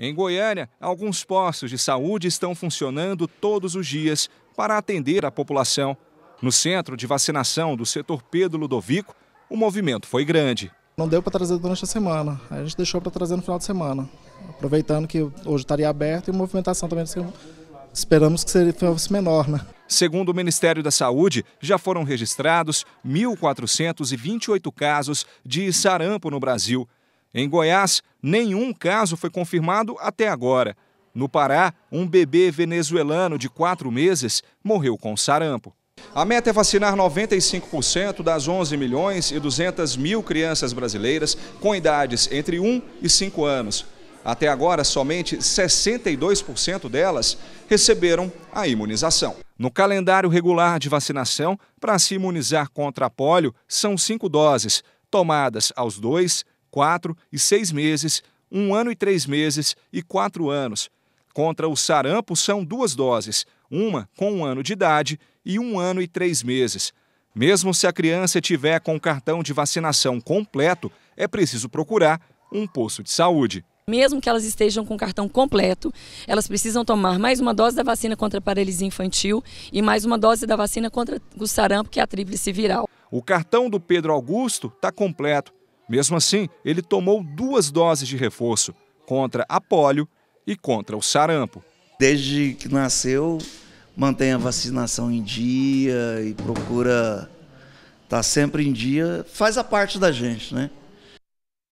Em Goiânia, alguns postos de saúde estão funcionando todos os dias para atender a população. No centro de vacinação do setor Pedro Ludovico, o movimento foi grande. Não deu para trazer durante a semana, a gente deixou para trazer no final de semana, aproveitando que hoje estaria tá aberto e a movimentação também tá esperamos que fosse menor. Né? Segundo o Ministério da Saúde, já foram registrados 1.428 casos de sarampo no Brasil. Em Goiás, nenhum caso foi confirmado até agora. No Pará, um bebê venezuelano de quatro meses morreu com sarampo. A meta é vacinar 95% das 11 milhões e 200 mil crianças brasileiras com idades entre 1 e 5 anos. Até agora, somente 62% delas receberam a imunização. No calendário regular de vacinação, para se imunizar contra a polio, são cinco doses, tomadas aos 2, quatro e seis meses, um ano e três meses e quatro anos. Contra o sarampo são duas doses, uma com um ano de idade e um ano e três meses. Mesmo se a criança tiver com o cartão de vacinação completo, é preciso procurar um posto de saúde. Mesmo que elas estejam com o cartão completo, elas precisam tomar mais uma dose da vacina contra a paralisia infantil e mais uma dose da vacina contra o sarampo, que é a tríplice viral. O cartão do Pedro Augusto está completo mesmo assim, ele tomou duas doses de reforço contra a polio e contra o sarampo. Desde que nasceu, mantém a vacinação em dia e procura estar tá sempre em dia. Faz a parte da gente, né?